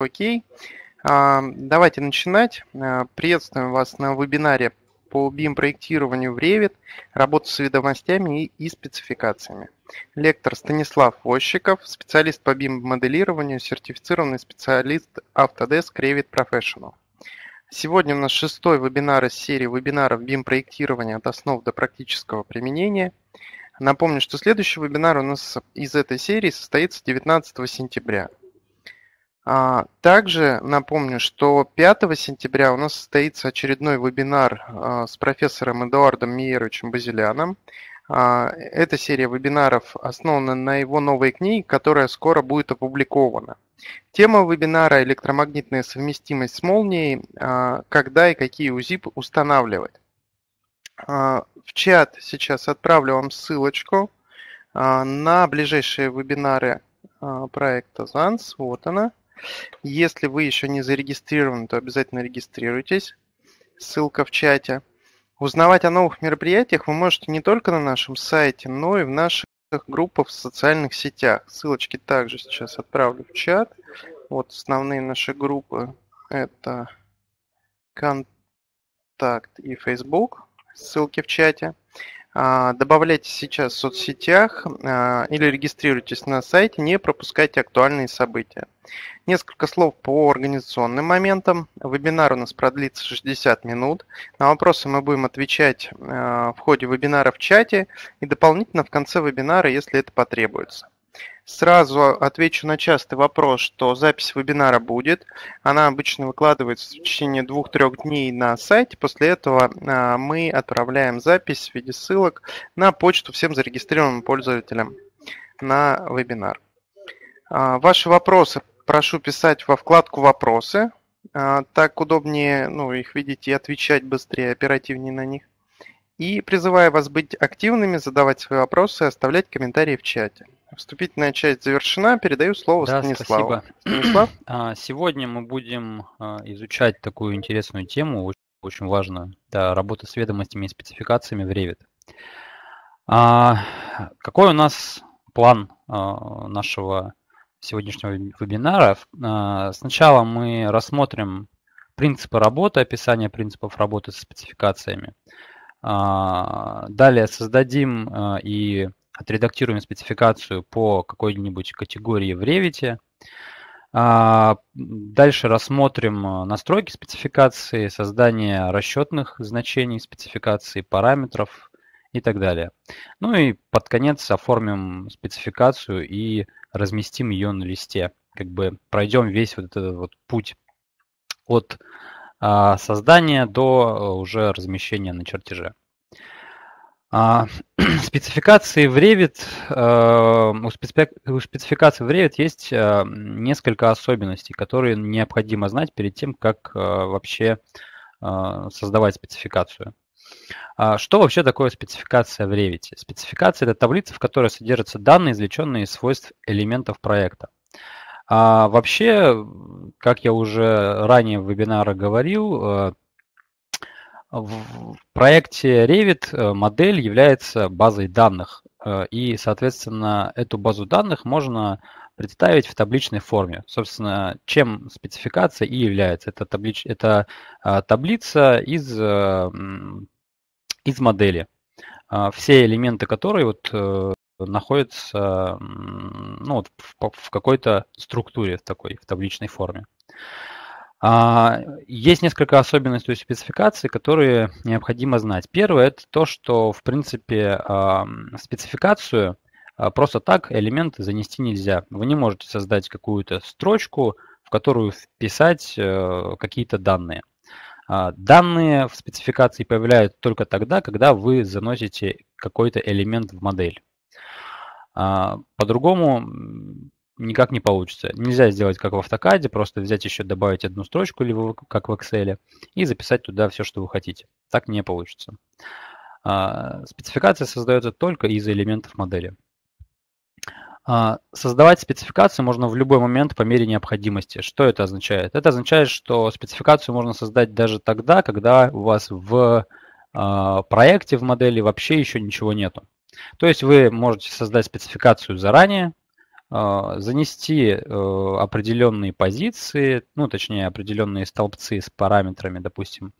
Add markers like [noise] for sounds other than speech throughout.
Окей. А, давайте начинать. А, приветствуем вас на вебинаре по BIM-проектированию в Revit, работа с ведомостями и, спецификациями. Лектор Станислав Вощиков, специалист по BIM-моделированию, сертифицированный специалист Autodesk Revit Professional. Сегодня у нас шестой вебинар из серии вебинаров BIM-проектирования от основ до практического применения. Напомню, что следующий вебинар у нас из этой серии состоится 19 сентября. А, также напомню, что 5 сентября у нас состоится очередной вебинар а, с профессором Эдуардом Миеровичем Базиляном. А, эта серия вебинаров основана на его новой книге, которая скоро будет опубликована. Тема вебинара «Электромагнитная совместимость с молнией. Когда и какие УЗИП устанавливать». В чат сейчас отправлю вам ссылочку на ближайшие вебинары проекта ЗАНС. Вот она. Если вы еще не зарегистрированы, то обязательно регистрируйтесь. Ссылка в чате. Узнавать о новых мероприятиях вы можете не только на нашем сайте, но и в наших группах в социальных сетях. Ссылочки также сейчас отправлю в чат. Вот основные наши группы – это контакт и Facebook. Ссылки в чате. А, добавляйте сейчас в соцсетях а, или регистрируйтесь на сайте, не пропускайте актуальные события. Несколько слов по организационным моментам. Вебинар у нас продлится 60 минут. На вопросы мы будем отвечать а, в ходе вебинара в чате и дополнительно в конце вебинара, если это потребуется. Сразу отвечу на частый вопрос, что запись вебинара будет. Она обычно выкладывается в течение двух-трех дней на сайте. После этого а, мы отправляем запись в виде ссылок на почту всем зарегистрированным пользователям на вебинар. А, ваши вопросы прошу писать во вкладку «Вопросы». А, так удобнее ну, их видеть и отвечать быстрее, оперативнее на них. И призываю вас быть активными, задавать свои вопросы, оставлять комментарии в чате. Вступительная часть завершена. Передаю слово да, Станиславу. Спасибо. Станислав? [clears throat] А, сегодня мы будем а, изучать такую интересную тему, очень, очень важную. Да, работа с ведомостями и спецификациями в Revit. А, какой у нас план а, нашего сегодняшнего вебинара? А, сначала мы рассмотрим принципы работы, описание принципов работы со спецификациями. А, далее создадим и отредактируем спецификацию по какой-нибудь категории в Revit. А, дальше рассмотрим э, настройки спецификации, создание расчетных значений спецификации, параметров и так далее. Ну и под конец оформим спецификацию и разместим ее на листе. Как бы пройдем весь вот этот вот путь от а, создания до э, уже размещения на чертеже. А, [clears throat] спецификации в Revit, э, у, у спецификации в Revit есть э, несколько особенностей, которые необходимо знать перед тем, как э, вообще создавать спецификацию. А, что вообще такое спецификация в Revit? Спецификация – это таблица, в которой содержатся данные, извлеченные из свойств элементов проекта. А вообще, как я уже ранее в вебинаре говорил, в проекте Revit э, модель является базой данных, э, и, соответственно, эту базу данных можно представить в табличной форме. Собственно, чем спецификация и является. Это, таблич... Это э, таблица из, из модели, все элементы которой вот находятся ну, вот в, в какой-то структуре такой, в табличной форме. А, есть несколько особенностей спецификации, которые необходимо знать. Первое – это то, что, в принципе, а, спецификацию а, просто так элементы занести нельзя. Вы не можете создать какую-то строчку, в которую вписать э, какие-то данные. Данные в спецификации появляются только тогда, когда вы заносите какой-то элемент в модель. По-другому никак не получится. Нельзя сделать как в автокаде, просто взять еще добавить одну строчку, либо как в Excel, и записать туда все, что вы хотите. Так не получится. А, спецификация создается только из элементов модели. А, создавать спецификацию можно в любой момент по мере необходимости. Что это означает? Это означает, что спецификацию можно создать даже тогда, когда у вас в а, проекте, в модели вообще еще ничего нету. То есть вы можете создать спецификацию заранее, а, занести э, определенные позиции, ну, точнее, определенные столбцы с параметрами, допустим,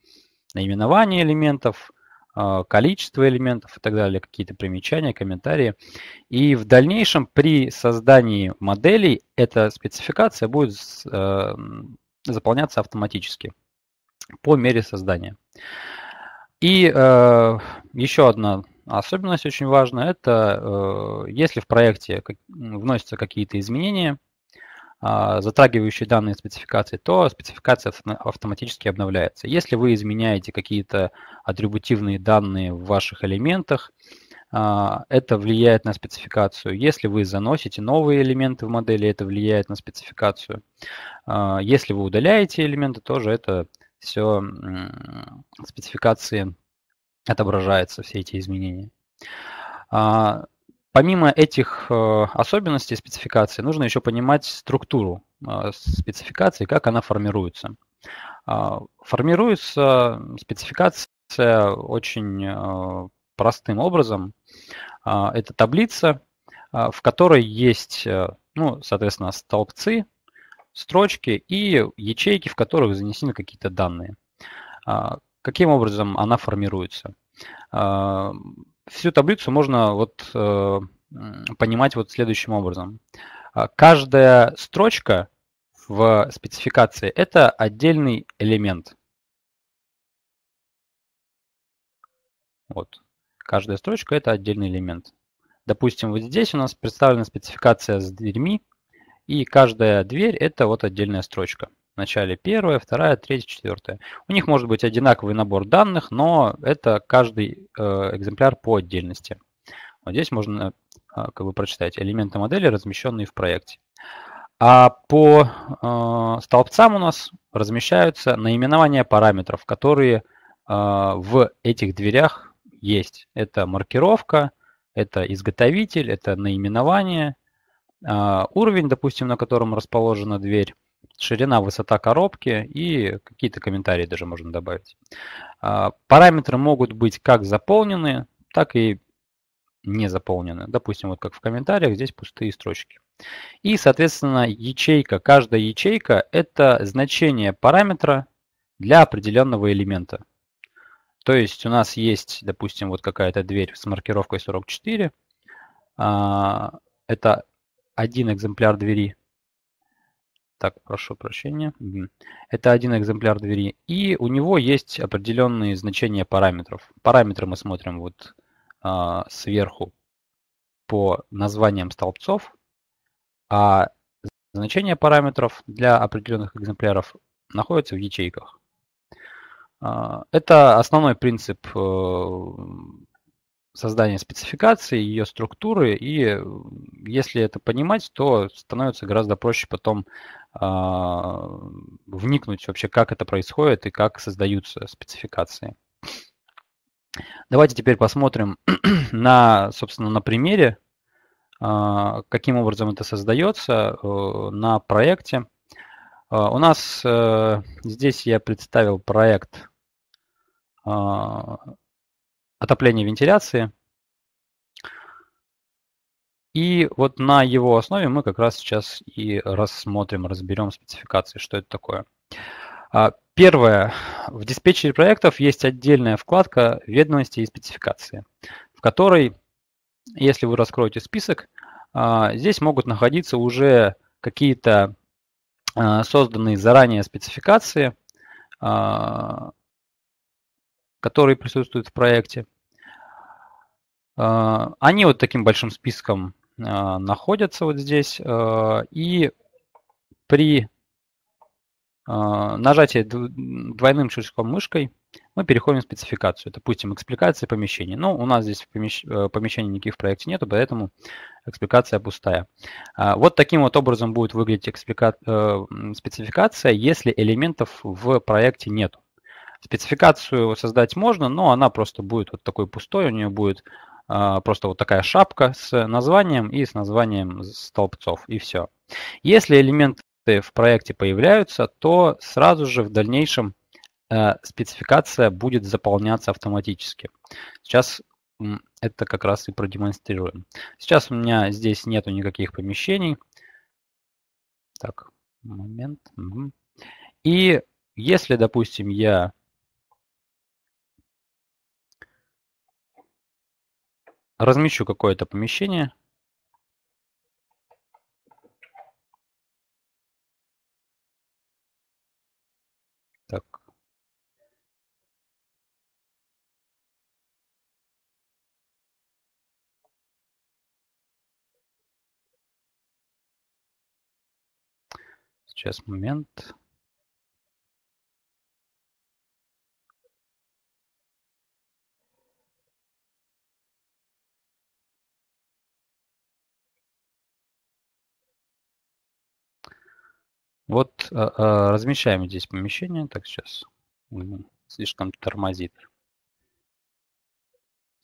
наименование элементов, а, количество элементов и так далее, какие-то примечания, комментарии. И в дальнейшем при создании моделей эта спецификация будет э, заполняться автоматически по мере создания. И э, еще одна Особенность очень важна – это э, если в проекте вносятся какие-то изменения, а, затрагивающие данные спецификации, то спецификация автоматически обновляется. Если вы изменяете какие-то атрибутивные данные в ваших элементах, а, это влияет на спецификацию. Если вы заносите новые элементы в модели, это влияет на спецификацию. А, если вы удаляете элементы, тоже это все спецификации отображаются все эти изменения. А, помимо этих э, особенностей спецификации, нужно еще понимать структуру а, спецификации, как она формируется. А, формируется спецификация очень э, простым образом. Это таблица, в которой есть, э, ну, соответственно, столбцы, строчки и ячейки, в которых занесены какие-то данные. Каким образом она формируется? А, всю таблицу можно вот э, понимать вот следующим образом. А, каждая строчка в спецификации – это отдельный элемент. Вот. Каждая строчка – это отдельный элемент. Допустим, вот здесь у нас представлена спецификация с дверьми, и каждая дверь – это вот отдельная строчка начале первая, вторая, третья, четвертая. У них может быть одинаковый набор данных, но это каждый э, экземпляр по отдельности. Вот здесь можно э, как бы прочитать элементы модели, размещенные в проекте. А по э, столбцам у нас размещаются наименования параметров, которые э, в этих дверях есть. Это маркировка, это изготовитель, это наименование, э, уровень, допустим, на котором расположена дверь, ширина, высота коробки и какие-то комментарии даже можно добавить. А, параметры могут быть как заполнены, так и не заполнены. Допустим, вот как в комментариях, здесь пустые строчки. И, соответственно, ячейка, каждая ячейка – это значение параметра для определенного элемента. То есть у нас есть, допустим, вот какая-то дверь с маркировкой 44. А, это один экземпляр двери. Так, прошу прощения. Это один экземпляр двери. И у него есть определенные значения параметров. Параметры мы смотрим вот э, сверху по названиям столбцов, а значения параметров для определенных экземпляров находятся в ячейках. А, это основной принцип э, создания спецификации, ее структуры, и если это понимать, то становится гораздо проще потом э, вникнуть вообще, как это происходит и как создаются спецификации. Давайте теперь посмотрим [clears throat] на, собственно, на примере, э, каким образом это создается э, на проекте. Э, у нас э, здесь я представил проект отопления вентиляции. И вот на его основе мы как раз сейчас и рассмотрим, разберем спецификации, что это такое. А, первое. В диспетчере проектов есть отдельная вкладка «Ведомости и спецификации», в которой, если вы раскроете список, а, здесь могут находиться уже какие-то а, созданные заранее спецификации, которые присутствуют в проекте. А, они вот таким большим списком а, находятся вот здесь. А, и при нажатии двойным щелчком мышкой мы переходим в спецификацию. Допустим, экспликация помещения. Ну, у нас здесь помещ... Э, помещений никаких в проекте нету, поэтому экспликация пустая. Вот таким вот образом будет выглядеть э, спецификация, если элементов в проекте нету. Спецификацию создать можно, но она просто будет вот такой пустой, у нее будет а, просто вот такая шапка с названием и с названием столбцов, и все. Если элементы в проекте появляются, то сразу же в дальнейшем э, спецификация будет заполняться автоматически. Сейчас это как раз и продемонстрируем. Сейчас у меня здесь нету никаких помещений. Так, момент. И если, допустим, я Размещу какое-то помещение. Так. Сейчас момент. Вот а, а, размещаем здесь помещение. Так, сейчас слишком тормозит.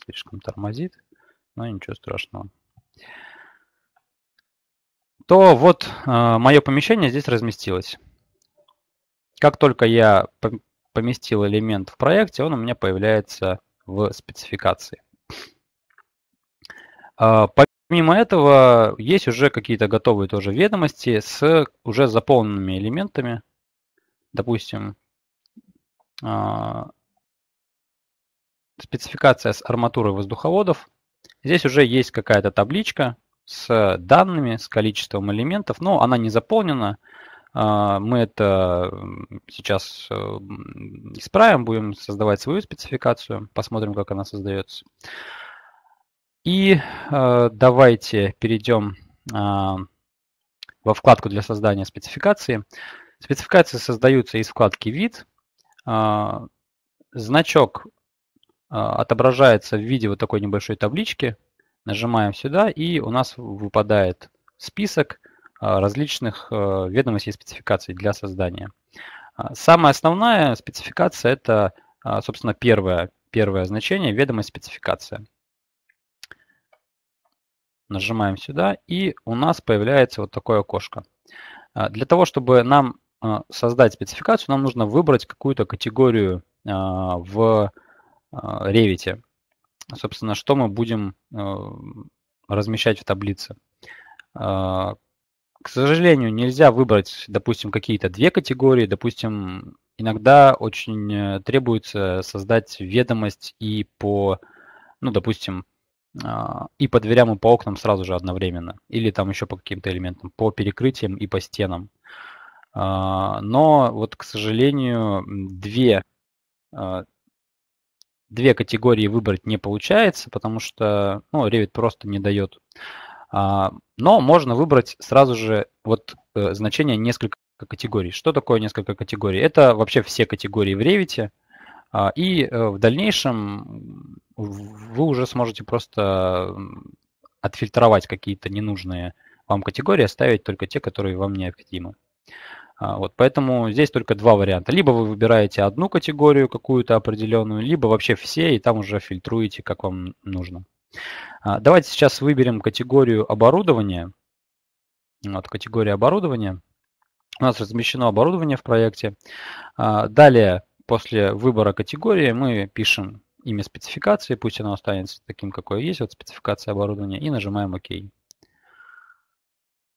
Слишком тормозит, но ничего страшного. То вот а, мое помещение здесь разместилось. Как только я поместил элемент в проекте, он у меня появляется в спецификации. Помимо этого, есть уже какие-то готовые тоже ведомости с уже заполненными элементами. Допустим, а, спецификация с арматурой воздуховодов. Здесь уже есть какая-то табличка с данными, с количеством элементов, но она не заполнена. А, мы это сейчас э, исправим, будем создавать свою спецификацию, посмотрим, как она создается. И э, давайте перейдем э, во вкладку для создания спецификации. Спецификации создаются из вкладки «Вид». Э, значок а, отображается в виде вот такой небольшой таблички. Нажимаем сюда, и у нас выпадает список различных э, ведомостей и спецификаций для создания. Самая основная спецификация – это, собственно, первое, первое значение – ведомость спецификация нажимаем сюда, и у нас появляется вот такое окошко. А, для того, чтобы нам а, создать спецификацию, нам нужно выбрать какую-то категорию а, в Revit. Собственно, что мы будем размещать в таблице. К сожалению, нельзя выбрать, допустим, какие-то две категории. Допустим, иногда очень э, требуется создать ведомость и по, ну, допустим, а, и по дверям, и по окнам сразу же одновременно. Или там еще по каким-то элементам, по перекрытиям и по стенам. А, но вот, к сожалению, две, а, две категории выбрать не получается, потому что ну, Revit просто не дает. Но можно выбрать сразу же вот э, значение несколько категорий. Что такое несколько категорий? Это вообще все категории в Revit. И э, в дальнейшем вы уже сможете просто отфильтровать какие-то ненужные вам категории, оставить только те, которые вам необходимы. А, вот, поэтому здесь только два варианта. Либо вы выбираете одну категорию какую-то определенную, либо вообще все, и там уже фильтруете, как вам нужно. А, давайте сейчас выберем категорию оборудования. Вот, категория оборудования. У нас размещено оборудование в проекте. А, далее, после выбора категории, мы пишем имя спецификации, пусть оно останется таким, какое есть, вот спецификация оборудования, и нажимаем ОК.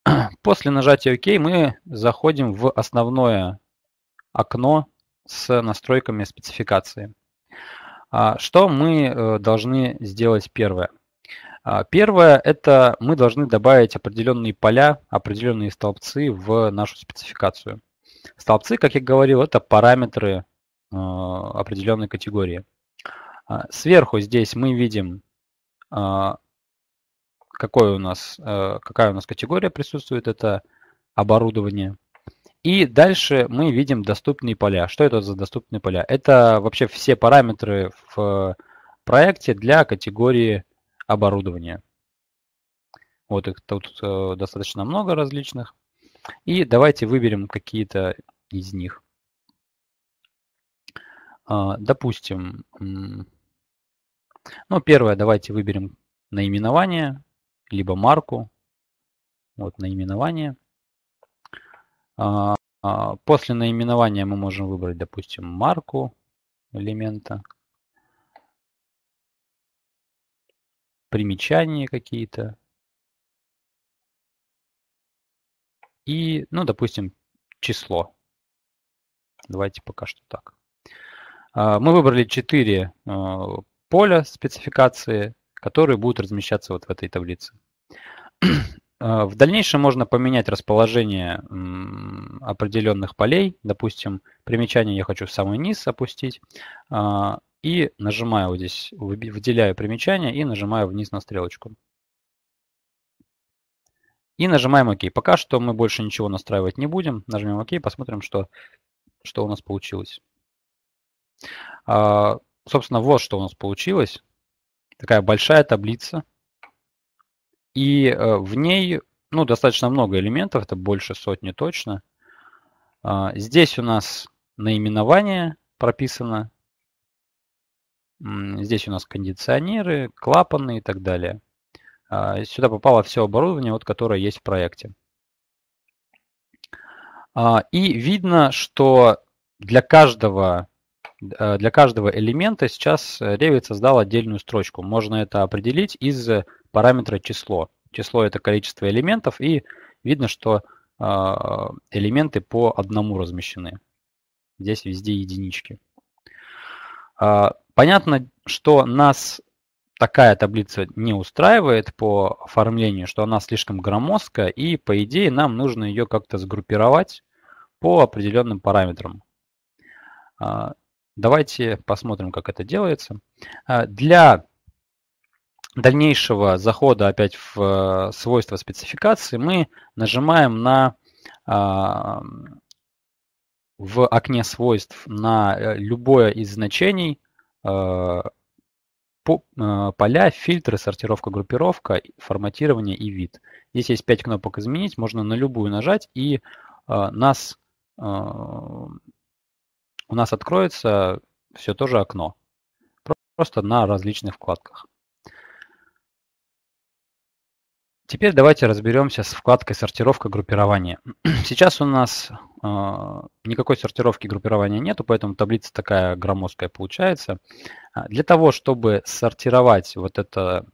[clears throat] После нажатия ОК мы заходим в основное окно с настройками спецификации. А, что мы э, должны сделать первое? А, первое – это мы должны добавить определенные поля, определенные столбцы в нашу спецификацию. Столбцы, как я говорил, это параметры э, определенной категории – а, сверху здесь мы видим, а, какой у нас, э, какая у нас категория присутствует, это оборудование. И дальше мы видим доступные поля. Что это за доступные поля? Это вообще все параметры в проекте для категории оборудования. Вот их тут э, достаточно много различных. И давайте выберем какие-то из них. А, допустим, ну, первое, давайте выберем наименование, либо марку. Вот наименование. А, а, после наименования мы можем выбрать, допустим, марку элемента, примечания какие-то. И, ну, допустим, число. Давайте пока что так. А, мы выбрали 4 поля спецификации, которые будут размещаться вот в этой таблице. [clears throat] А, в дальнейшем можно поменять расположение определенных полей. Допустим, примечание я хочу в самый низ опустить. А, и нажимаю вот здесь, выделяю примечание и нажимаю вниз на стрелочку. И нажимаем ОК. Пока что мы больше ничего настраивать не будем. Нажмем ОК, посмотрим, что, что у нас получилось. А, Собственно, вот что у нас получилось. Такая большая таблица. И э, в ней ну, достаточно много элементов, это больше сотни точно. А, здесь у нас наименование прописано. Здесь у нас кондиционеры, клапаны и так далее. А, сюда попало все оборудование, вот, которое есть в проекте. А, и видно, что для каждого Э, для каждого элемента сейчас Revit э, создал отдельную строчку. Можно это определить из э, параметра число. Число – это количество элементов, и видно, что элементы по одному размещены. Здесь везде единички. Понятно, что нас такая таблица не устраивает по оформлению, что она слишком громоздкая, и по идее нам нужно ее как-то сгруппировать по определенным параметрам. Давайте посмотрим, как это делается. А, для дальнейшего захода опять в э, свойства спецификации мы нажимаем на а, в окне свойств на э, любое из значений а, поля, фильтры, сортировка, группировка, форматирование и вид. Здесь есть 5 кнопок «Изменить», можно на любую нажать, и нас у нас откроется все то же окно, просто на различных вкладках. Теперь давайте разберемся с вкладкой «Сортировка группирования». [clears throat] Сейчас у нас э, никакой сортировки группирования нету, поэтому таблица такая громоздкая получается. А, для того, чтобы сортировать вот это,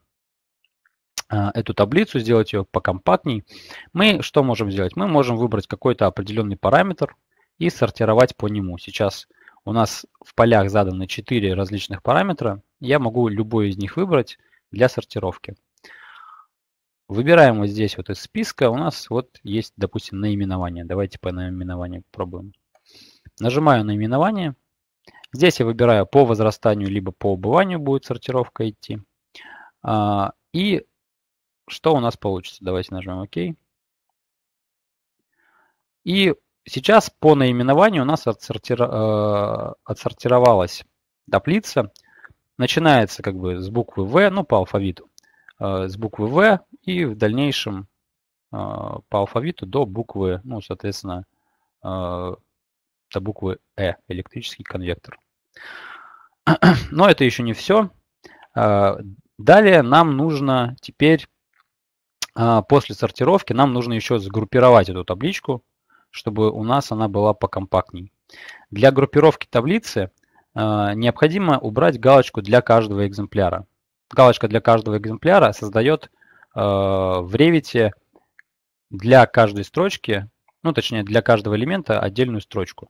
э, эту таблицу, сделать ее покомпактней, мы что можем сделать? Мы можем выбрать какой-то определенный параметр, и сортировать по нему. Сейчас у нас в полях заданы 4 различных параметра. Я могу любой из них выбрать для сортировки. Выбираем вот здесь вот из списка. У нас вот есть, допустим, наименование. Давайте по наименованию попробуем. Нажимаю наименование. Здесь я выбираю по возрастанию, либо по убыванию будет сортировка идти. А, и что у нас получится? Давайте нажмем ОК. И Сейчас по наименованию у нас отсортир... Э, отсортировалась таблица. Начинается как бы с буквы В, ну по алфавиту, э, с буквы В и в дальнейшем э, по алфавиту до буквы, ну, соответственно, до буквы Э, электрический конвектор. [clears throat] Но это еще не все. Далее нам нужно теперь, после сортировки, нам нужно еще сгруппировать эту табличку чтобы у нас она была покомпактней. Для группировки таблицы э, необходимо убрать галочку для каждого экземпляра. Галочка для каждого экземпляра создает э, в Revit для каждой строчки, ну точнее для каждого элемента отдельную строчку.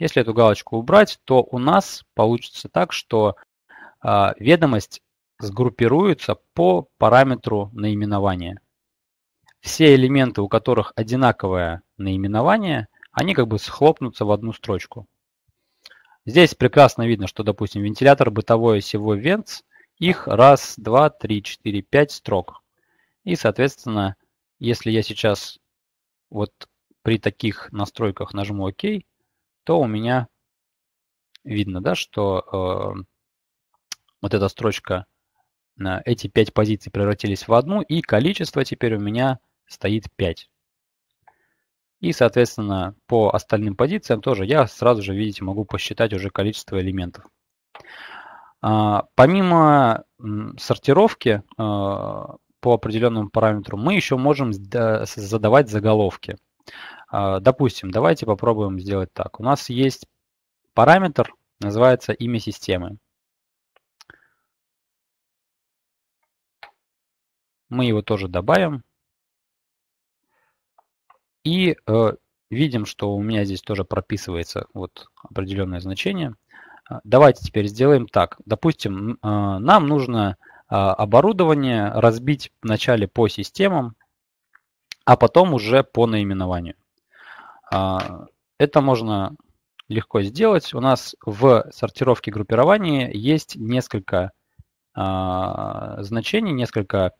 Если эту галочку убрать, то у нас получится так, что э, ведомость сгруппируется по параметру наименования все элементы, у которых одинаковое наименование, они как бы схлопнутся в одну строчку. Здесь прекрасно видно, что, допустим, вентилятор бытовой осевой венц, их раз, два, три, четыре, пять строк. И, соответственно, если я сейчас вот при таких настройках нажму ОК, то у меня видно, да, что э, вот эта строчка, э, эти пять позиций превратились в одну, и количество теперь у меня стоит 5. И, соответственно, по остальным позициям тоже я сразу же, видите, могу посчитать уже количество элементов. А, помимо сортировки а, по определенному параметру, мы еще можем задавать заголовки. А, допустим, давайте попробуем сделать так. У нас есть параметр, называется имя системы. Мы его тоже добавим. И э, видим, что у меня здесь тоже прописывается вот определенное значение. А, давайте теперь сделаем так. Допустим, э, нам нужно э, оборудование разбить вначале по системам, а потом уже по наименованию. Э, это можно легко сделать. У нас в сортировке группирования есть несколько значений, несколько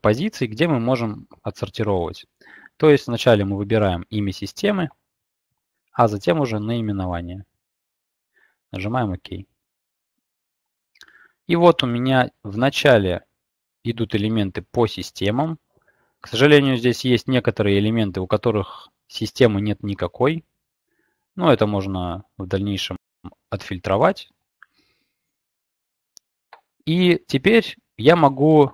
позиций, где мы можем отсортировать. То есть вначале мы выбираем имя системы, а затем уже наименование. Нажимаем ОК. И вот у меня в начале идут элементы по системам. К сожалению, здесь есть некоторые элементы, у которых системы нет никакой. Но это можно в дальнейшем отфильтровать. И теперь я могу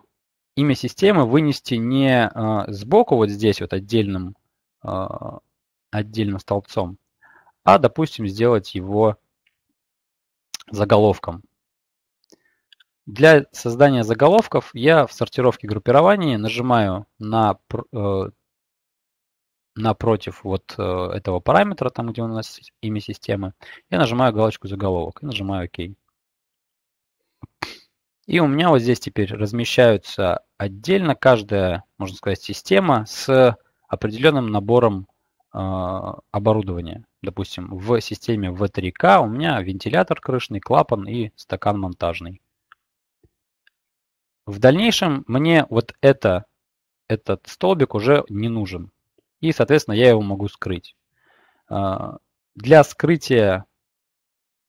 имя системы вынести не а, сбоку вот здесь вот отдельным, а, отдельным столбцом, а, допустим, сделать его заголовком. Для создания заголовков я в сортировке группирования нажимаю на, э, напротив вот э, этого параметра, там где у нас имя системы, я нажимаю галочку заголовок и нажимаю ОК. И у меня вот здесь теперь размещаются отдельно каждая, можно сказать, система с определенным набором э, оборудования. Допустим, в системе V3K у меня вентилятор крышный, клапан и стакан монтажный. В дальнейшем мне вот это, этот столбик уже не нужен. И, соответственно, я его могу скрыть. А, для скрытия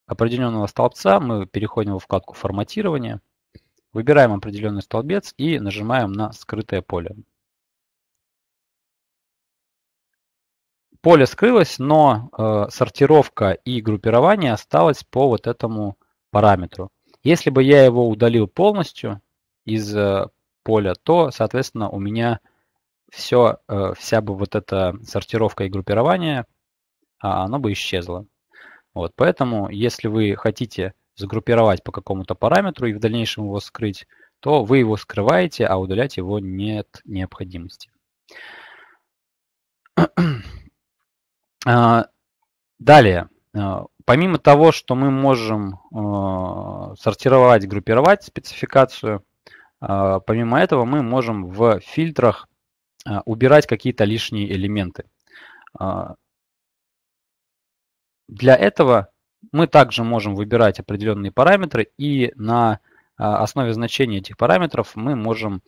определенного столбца мы переходим во вкладку «Форматирование». Выбираем определенный столбец и нажимаем на скрытое поле. Поле скрылось, но э, сортировка и группирование осталось по вот этому параметру. Если бы я его удалил полностью из э, поля, то, соответственно, у меня все, э, вся бы вот эта сортировка и группирование, а, оно бы исчезло. Вот, поэтому, если вы хотите загруппировать по какому-то параметру и в дальнейшем его скрыть, то вы его скрываете, а удалять его нет необходимости. [clears throat] А, далее, а, помимо того, что мы можем а, сортировать, группировать спецификацию, помимо этого мы можем в фильтрах убирать какие-то лишние элементы. Для этого мы также можем выбирать определенные параметры, и на а, основе значения этих параметров мы можем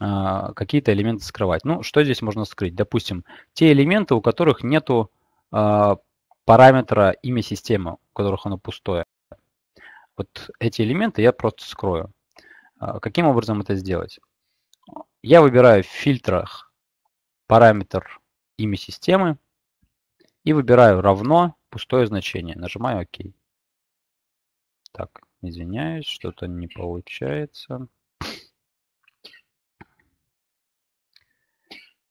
а, какие-то элементы скрывать. Ну, что здесь можно скрыть? Допустим, те элементы, у которых нету а, параметра имя системы, у которых оно пустое. Вот эти элементы я просто скрою. Каким образом это сделать? Я выбираю в фильтрах параметр имя системы и выбираю равно пустое значение. Нажимаю ОК. Так, извиняюсь, что-то не получается.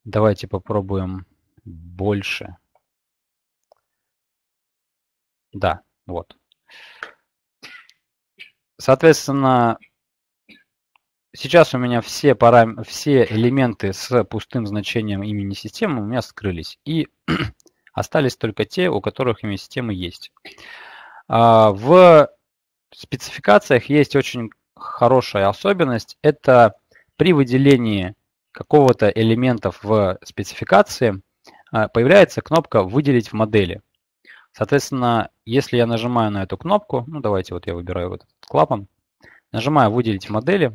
Давайте попробуем больше. Да, вот. Соответственно, сейчас у меня все, парам... все элементы с пустым значением имени системы у меня скрылись. И Остались только те, у которых имя системы есть. А, в спецификациях есть очень хорошая особенность. Это при выделении какого-то элемента в спецификации а, появляется кнопка «Выделить в модели». Соответственно, если я нажимаю на эту кнопку, ну давайте вот я выбираю вот этот клапан, нажимаю «Выделить в модели»,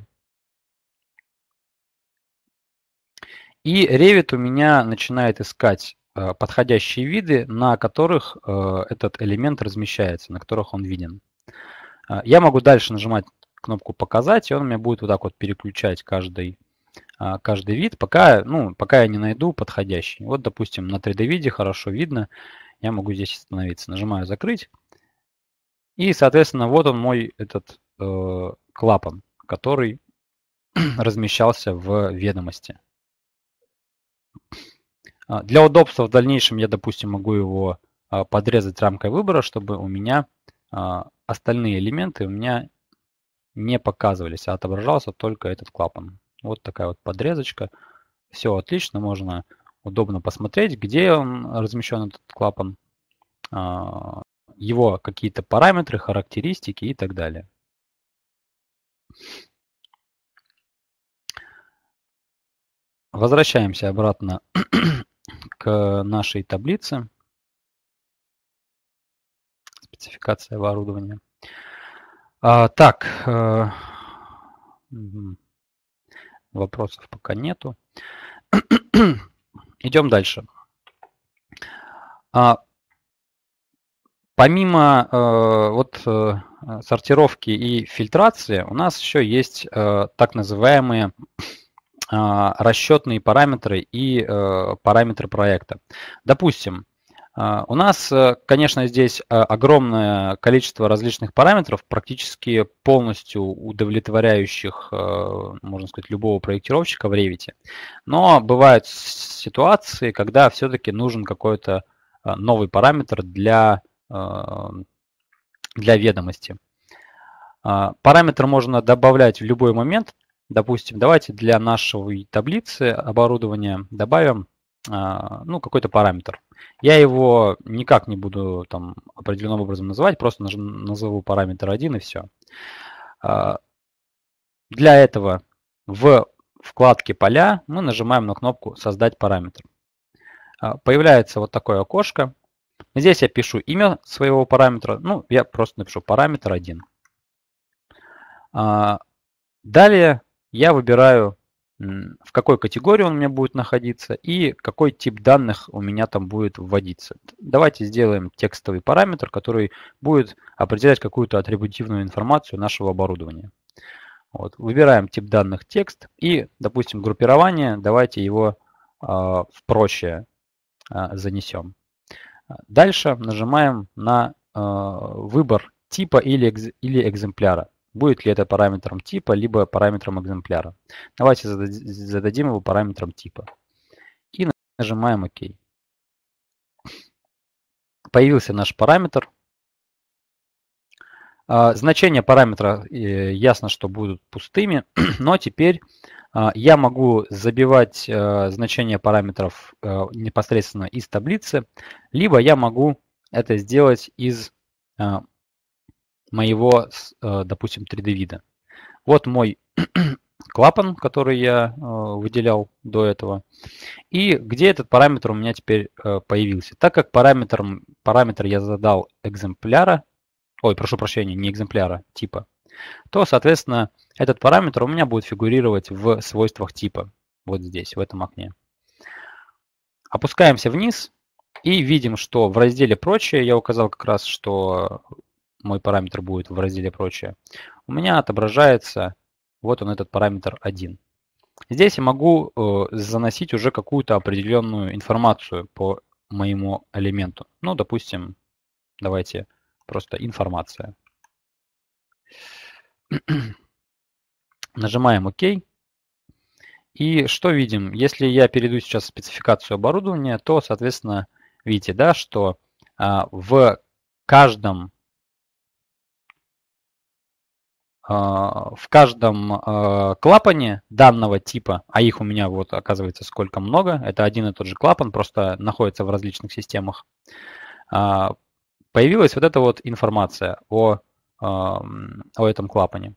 и Revit у меня начинает искать Э, подходящие виды, на которых э, этот элемент размещается, на которых он виден. Э, я могу дальше нажимать кнопку «Показать», и он меня будет вот так вот переключать каждый, каждый вид, пока, ну, пока я не найду подходящий. Вот, допустим, на 3D-виде хорошо видно, я могу здесь остановиться. Нажимаю «Закрыть», и, соответственно, вот он мой этот э, клапан, который [clears throat] размещался в ведомости. А, для удобства в дальнейшем я, допустим, могу его а, подрезать рамкой выбора, чтобы у меня а, остальные элементы у меня не показывались, а отображался только этот клапан. Вот такая вот подрезочка. Все отлично, можно удобно посмотреть, где он размещен, этот клапан, его какие-то параметры, характеристики и так далее. Возвращаемся обратно к нашей таблице. Спецификация оборудования. А, так, э, вопросов пока нету. [clears throat] Идем дальше. А, помимо э, вот, э, сортировки и фильтрации, у нас еще есть э, так называемые а, расчетные параметры и э, параметры проекта. Допустим, а, у нас, э, конечно, здесь э, огромное количество различных параметров, практически полностью удовлетворяющих, можно сказать, любого проектировщика в Revit. Но бывают ситуации, когда все-таки нужен какой-то новый параметр для, для ведомости. А, параметр можно добавлять в любой момент, Допустим, давайте для нашей таблицы оборудования добавим а, ну, какой-то параметр. Я его никак не буду там определенным образом называть, просто назову параметр 1 и все. А, для этого в вкладке поля мы нажимаем на кнопку «Создать параметр». А, появляется вот такое окошко. Здесь я пишу имя своего параметра. Ну, я просто напишу параметр 1. Далее я выбираю, в какой категории он у меня будет находиться и какой тип данных у меня там будет вводиться. Давайте сделаем текстовый параметр, который будет определять какую-то атрибутивную информацию нашего оборудования. Вот. Выбираем тип данных текст и, допустим, группирование. Давайте его э, в прочее э, а, занесем. Дальше нажимаем на э, выбор типа или, экз, или экземпляра будет ли это параметром типа, либо параметром экземпляра. Давайте зададим его параметром типа. И нажимаем ОК. Появился наш параметр. А, значения параметра э, ясно, что будут пустыми, [clears throat] но теперь а, я могу забивать э, значения параметров э, непосредственно из таблицы, либо я могу это сделать из моего, э, допустим, 3D-вида. Вот мой [clears throat] клапан, который я э, выделял до этого. И где этот параметр у меня теперь э, появился. Так как параметр, параметр я задал экземпляра, ой, прошу прощения, не экземпляра, типа, то, соответственно, этот параметр у меня будет фигурировать в свойствах типа, вот здесь, в этом окне. Опускаемся вниз и видим, что в разделе «Прочее» я указал как раз, что мой параметр будет в разделе «Прочее», у меня отображается вот он этот параметр 1. Здесь я могу э, заносить уже какую-то определенную информацию по моему элементу. Ну, допустим, давайте просто информация. [clears throat] Нажимаем ОК. И что видим? Если я перейду сейчас в спецификацию оборудования, то, соответственно, видите, да, что а, в каждом А, в каждом а, клапане данного типа, а их у меня вот оказывается сколько много, это один и тот же клапан, просто находится в различных системах, а, появилась вот эта вот информация о, о этом клапане.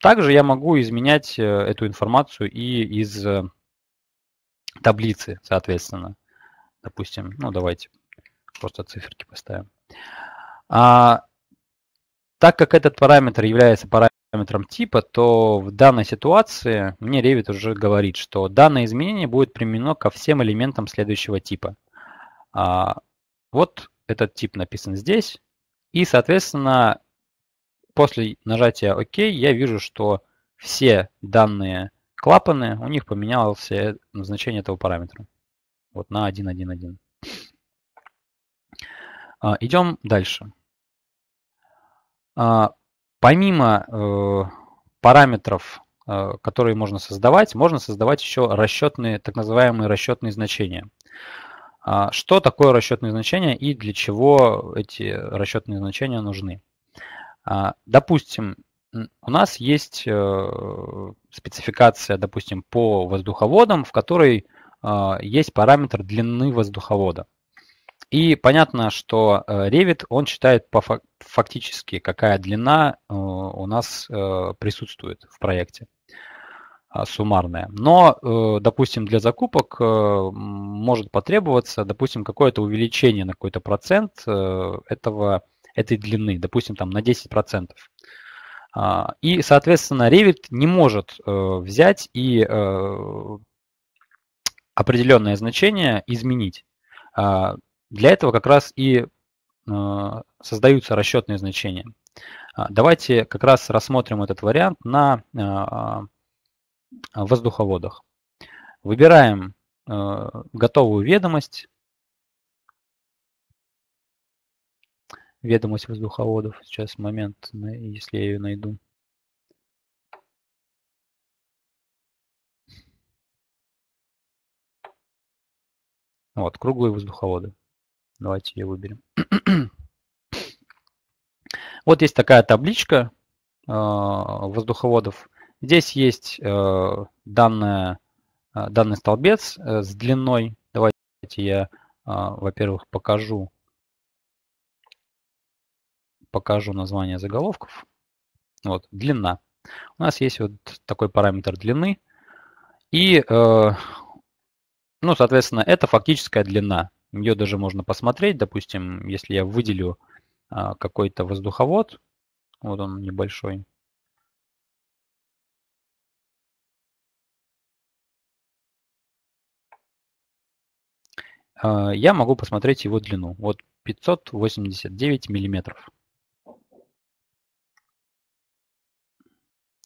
Также я могу изменять э, эту информацию и из э, таблицы, соответственно. Допустим, ну давайте просто циферки поставим. Так как этот параметр является параметром типа, то в данной ситуации мне Revit уже говорит, что данное изменение будет применено ко всем элементам следующего типа. А, вот этот тип написан здесь. И, соответственно, после нажатия ОК я вижу, что все данные клапаны, у них поменялось значение этого параметра. Вот на 1.1.1. А, идем дальше. А, помимо э, параметров, э, которые можно создавать, можно создавать еще расчетные, так называемые расчетные значения. А, что такое расчетные значения и для чего эти расчетные значения нужны? А, допустим, у нас есть э, спецификация, допустим, по воздуховодам, в которой есть параметр длины воздуховода. И понятно, что э, Revit, он считает по фактически, какая длина э, у нас э, присутствует в проекте а, суммарная. Но, допустим, для закупок может потребоваться, допустим, какое-то увеличение на какой-то процент этого, этой длины, допустим, там на 10%. А, и, соответственно, Revit не может взять и определенное значение изменить а, для этого как раз и а, создаются расчетные значения. А, давайте как раз рассмотрим этот вариант на а, воздуховодах. Выбираем готовую ведомость. Ведомость воздуховодов. Сейчас момент, если я ее найду. Вот, круглые воздуховоды. Давайте ее выберем. [clears throat] вот есть такая табличка э, воздуховодов. Здесь есть э, данная, э, данный столбец э, с длиной. Давайте я, э, во-первых, покажу покажу название заголовков. Вот, длина. У нас есть вот такой параметр длины. И, э, ну, соответственно, это фактическая длина. Ее даже можно посмотреть, допустим, если я выделю а, какой-то воздуховод, вот он небольшой, а, я могу посмотреть его длину. Вот 589 миллиметров.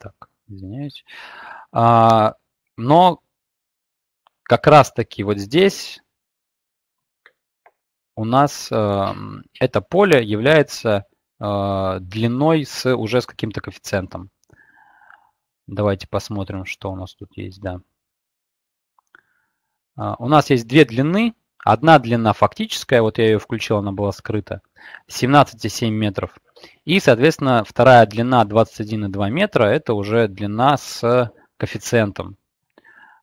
Так, извиняюсь. А, но как раз таки вот здесь у нас э, это поле является э, длиной с уже с каким-то коэффициентом. Давайте посмотрим, что у нас тут есть. Да. Э, у нас есть две длины. Одна длина фактическая, вот я ее включил, она была скрыта, 17,7 метров. И, соответственно, вторая длина 21,2 метра, это уже длина с коэффициентом.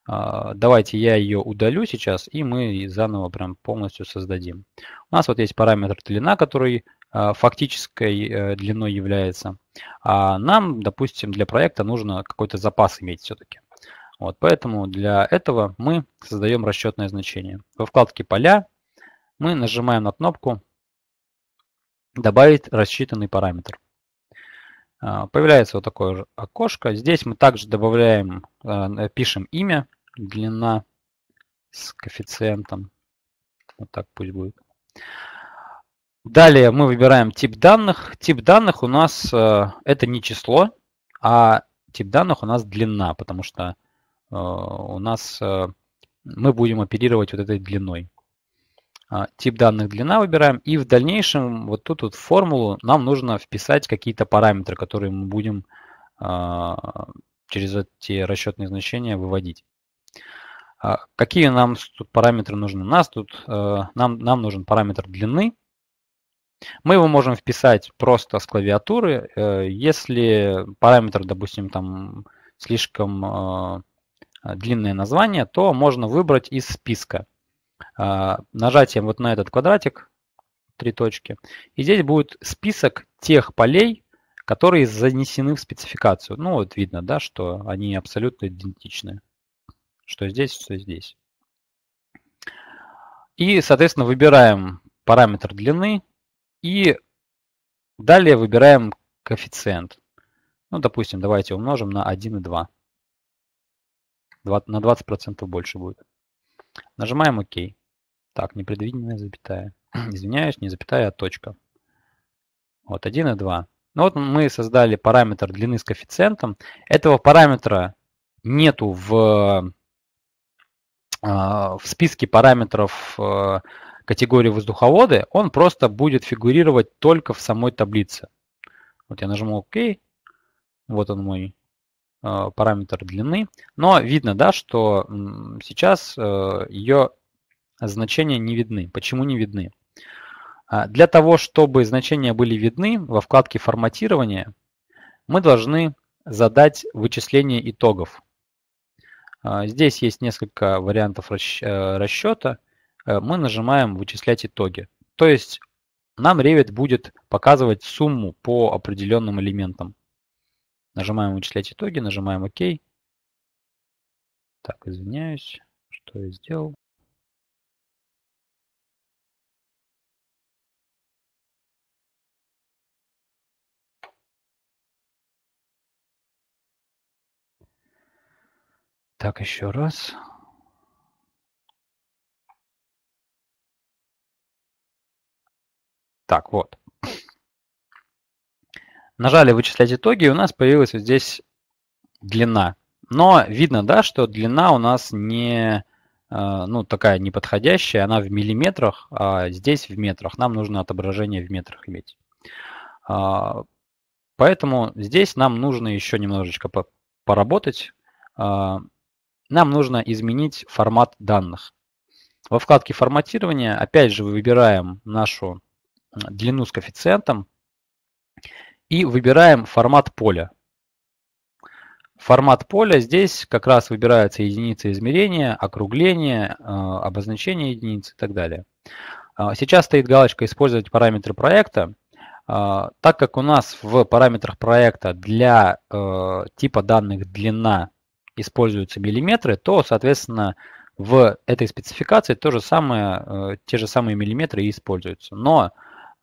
А, давайте я ее удалю сейчас, и мы заново прям полностью создадим. У нас вот есть параметр длина, который а, фактической э, длиной является. А нам, допустим, для проекта нужно какой-то запас иметь все-таки. Вот, поэтому для этого мы создаем расчетное значение. Во вкладке «Поля» мы нажимаем на кнопку «Добавить рассчитанный параметр». А, появляется вот такое окошко. Здесь мы также добавляем, э, пишем имя, длина с коэффициентом. Вот так пусть будет. Далее мы выбираем тип данных. Тип данных у нас э, это не число, а тип данных у нас длина, потому что э, у нас мы будем оперировать вот этой длиной. А, тип данных длина выбираем. И в дальнейшем вот тут вот в формулу нам нужно вписать какие-то параметры, которые мы будем а, через эти расчетные значения выводить. А, какие нам тут параметры нужны? У нас тут нам, нам нужен параметр длины. Мы его можем вписать просто с клавиатуры. Э, если параметр, допустим, там слишком длинное название, то можно выбрать из списка. А, нажатием вот на этот квадратик, три точки, и здесь будет список тех полей, которые занесены в спецификацию. Ну вот видно, да, что они абсолютно идентичны. Что здесь, что здесь. И, соответственно, выбираем параметр длины и далее выбираем коэффициент. Ну, допустим, давайте умножим на 1,2. На 20% больше будет. Нажимаем ОК. Так, непредвиденная запятая. [clears throat] Извиняюсь, не запятая, а точка. Вот, 1 и 2. Ну вот мы создали параметр длины с коэффициентом. Этого параметра нету в, а, в списке параметров э, категории воздуховоды. Он просто будет фигурировать только в самой таблице. Вот я нажму ОК. Вот он мой Э, параметр длины, но видно, да, что сейчас э, ее значения не видны. Почему не видны? А, для того, чтобы значения были видны во вкладке «Форматирование», мы должны задать вычисление итогов. А, здесь есть несколько вариантов э, расчета. Мы нажимаем «Вычислять итоги». То есть нам Revit будет показывать сумму по определенным элементам. Нажимаем «Вычислять итоги», нажимаем «Ок». Так, извиняюсь, что я сделал. Так, еще раз. Так, вот. Нажали «Вычислять итоги», и у нас появилась вот здесь длина. Но видно, да, что длина у нас не э, ну, такая неподходящая, она в миллиметрах, а здесь в метрах. Нам нужно отображение в метрах иметь. А, поэтому здесь нам нужно еще немножечко поработать. А, нам нужно изменить формат данных. Во вкладке форматирования опять же выбираем нашу длину с коэффициентом и выбираем формат поля. Формат поля здесь как раз выбирается единицы измерения, округление, э, обозначение единицы и так далее. А, сейчас стоит галочка «Использовать параметры проекта». А, так как у нас в параметрах проекта для э, типа данных длина используются миллиметры, то, соответственно, в этой спецификации то же самое, э, те же самые миллиметры и используются. Но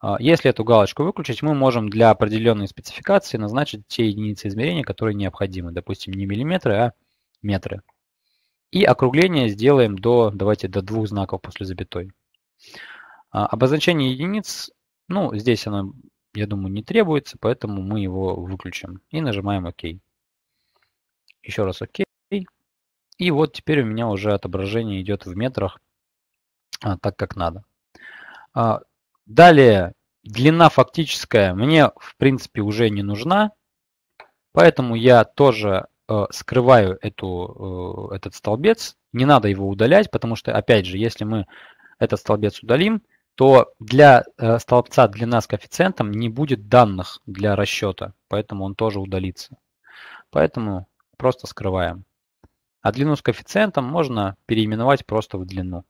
а, если эту галочку выключить, мы можем для определенной спецификации назначить те единицы измерения, которые необходимы. Допустим, не миллиметры, а метры. И округление сделаем до, давайте, до двух знаков после запятой. А, обозначение единиц, ну, здесь оно, я думаю, не требуется, поэтому мы его выключим. И нажимаем ОК. Еще раз ОК. И вот теперь у меня уже отображение идет в метрах а, так, как надо. Далее, длина фактическая мне, в принципе, уже не нужна, поэтому я тоже э, скрываю эту, э, этот столбец. Не надо его удалять, потому что, опять же, если мы этот столбец удалим, то для э, столбца длина с коэффициентом не будет данных для расчета, поэтому он тоже удалится. Поэтому просто скрываем. А длину с коэффициентом можно переименовать просто в длину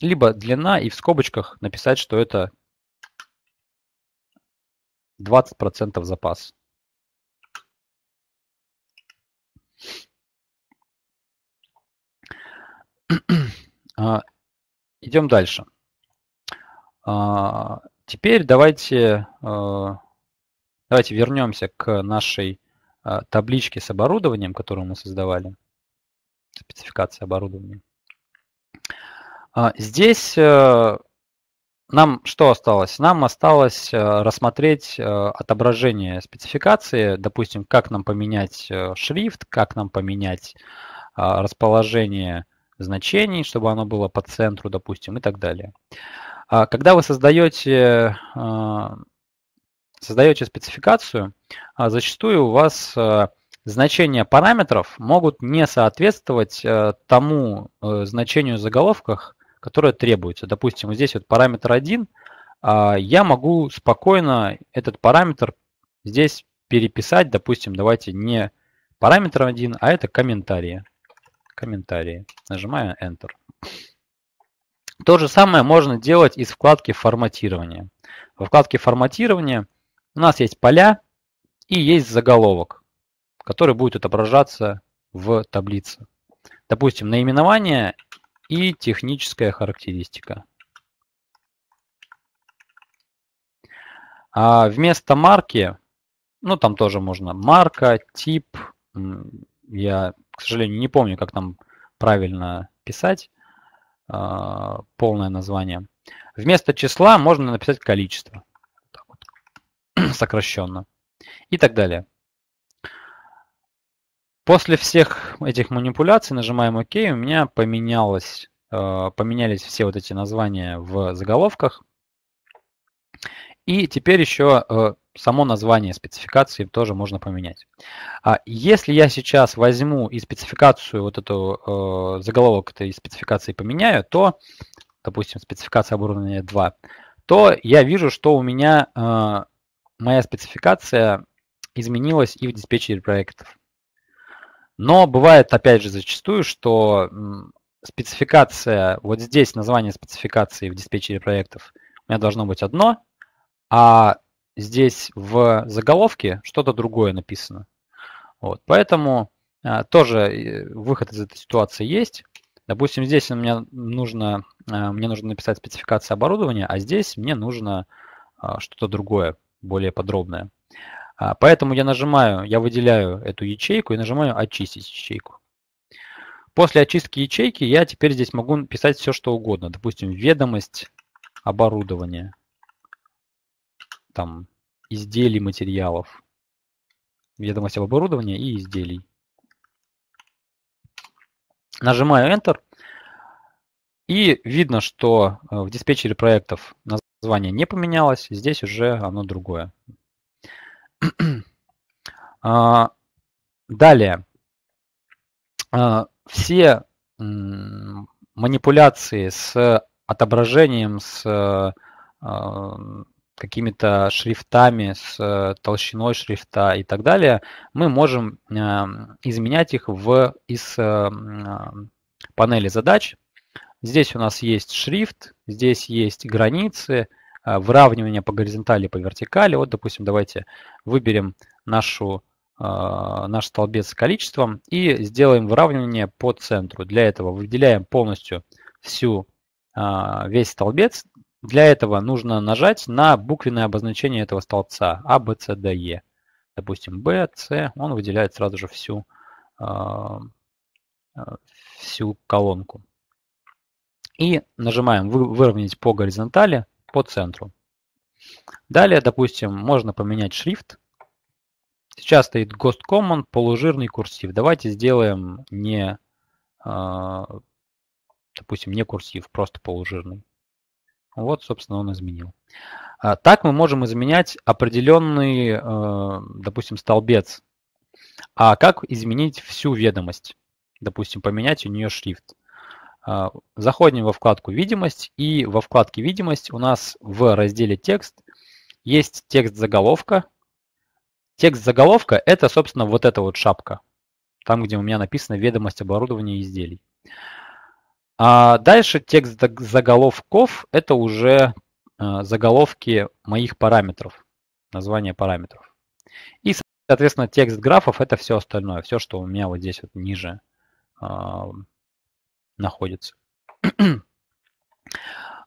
либо длина и в скобочках написать, что это 20% запас. [clears throat] А, идем дальше. А, теперь давайте, а, давайте вернемся к нашей табличке с оборудованием, которую мы создавали, Спецификация оборудования. А, здесь э, нам что осталось? Нам осталось э, рассмотреть э, отображение спецификации, допустим, как нам поменять шрифт, как нам поменять а, расположение значений, чтобы оно было по центру, допустим, и так далее. А, когда вы создаете, создаете спецификацию, зачастую у вас значения параметров могут не соответствовать тому значению в заголовках, которая требуется. Допустим, вот здесь вот параметр 1, а, я могу спокойно этот параметр здесь переписать, допустим, давайте не параметр 1, а это комментарии. Комментарии. Нажимаю Enter. То же самое можно делать из вкладки форматирования. Во вкладке форматирования у нас есть поля и есть заголовок, который будет отображаться в таблице. Допустим, наименование и техническая характеристика. А вместо марки, ну там тоже можно марка, тип, я, к сожалению, не помню, как там правильно писать а, полное название. Вместо числа можно написать количество, вот, [clears throat] сокращенно и так далее. После всех этих манипуляций нажимаем ОК, у меня поменялось, э, поменялись все вот эти названия в заголовках. И теперь еще э, само название спецификации тоже можно поменять. А если я сейчас возьму и спецификацию, вот эту э, заголовок этой спецификации поменяю, то, допустим, спецификация оборудования 2, то я вижу, что у меня моя спецификация изменилась и в диспетчере проектов. Но бывает, опять же, зачастую, что спецификация, вот здесь название спецификации в диспетчере проектов у меня должно быть одно, а здесь в заголовке что-то другое написано. Вот, поэтому а, тоже э, выход из этой ситуации есть. Допустим, здесь у меня нужно, а, мне нужно написать спецификацию оборудования, а здесь мне нужно а, что-то другое, более подробное. А, поэтому я нажимаю, я выделяю эту ячейку и нажимаю «Очистить ячейку». После очистки ячейки я теперь здесь могу писать все, что угодно. Допустим, ведомость оборудования, там, изделий материалов, ведомость об оборудовании и изделий. Нажимаю Enter, и видно, что э, в диспетчере проектов название не поменялось, здесь уже оно другое. [clears throat] А, далее. А, все манипуляции с отображением, с э, а, какими-то шрифтами, с э, толщиной шрифта и так далее, мы можем э, изменять их в, из панели задач. Здесь у нас есть шрифт, здесь есть границы, Э, выравнивание по горизонтали и по вертикали. Вот, допустим, давайте выберем нашу, э, наш столбец с количеством и сделаем выравнивание по центру. Для этого выделяем полностью всю, э, весь столбец. Для этого нужно нажать на буквенное обозначение этого столбца A, B, C, D, E. Допустим, B, C, он выделяет сразу же всю, всю колонку. И нажимаем «Выровнять по горизонтали», по центру. Далее, допустим, можно поменять шрифт. Сейчас стоит Ghost Common, полужирный курсив. Давайте сделаем не, а, допустим, не курсив, просто полужирный. Вот, собственно, он изменил. А, так мы можем изменять определенный, а, допустим, столбец. А как изменить всю ведомость? Допустим, поменять у нее шрифт. А, заходим во вкладку «Видимость», и во вкладке «Видимость» у нас в разделе «Текст» есть текст заголовка. Текст заголовка – это, собственно, вот эта вот шапка, там, где у меня написано «Ведомость оборудования и изделий». А дальше текст заголовков – это уже а, заголовки моих параметров, название параметров. И, соответственно, текст графов – это все остальное, все, что у меня вот здесь вот ниже а, находится.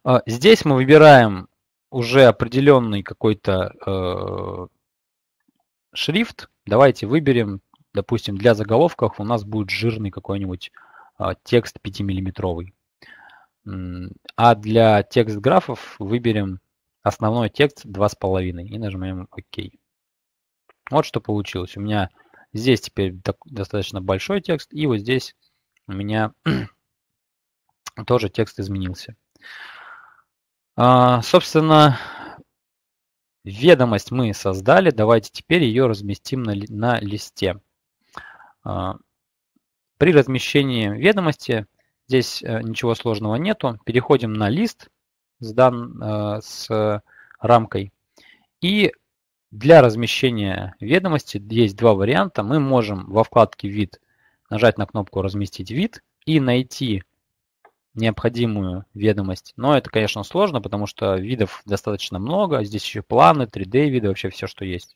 А, здесь мы выбираем уже определенный какой-то э, шрифт. Давайте выберем, допустим, для заголовков у нас будет жирный какой-нибудь э, текст 5-миллиметровый. А для текст-графов выберем основной текст 2,5 и нажимаем ОК. Вот что получилось. У меня здесь теперь достаточно большой текст, и вот здесь у меня тоже текст изменился. А, собственно, ведомость мы создали. Давайте теперь ее разместим на, на листе. А, при размещении ведомости здесь э, ничего сложного нету. Переходим на лист с, дан, э, с рамкой. И для размещения ведомости есть два варианта. Мы можем во вкладке «Вид» нажать на кнопку «Разместить вид» и найти необходимую ведомость. Но это, конечно, сложно, потому что видов достаточно много. А здесь еще планы, 3D-виды, вообще все, что есть.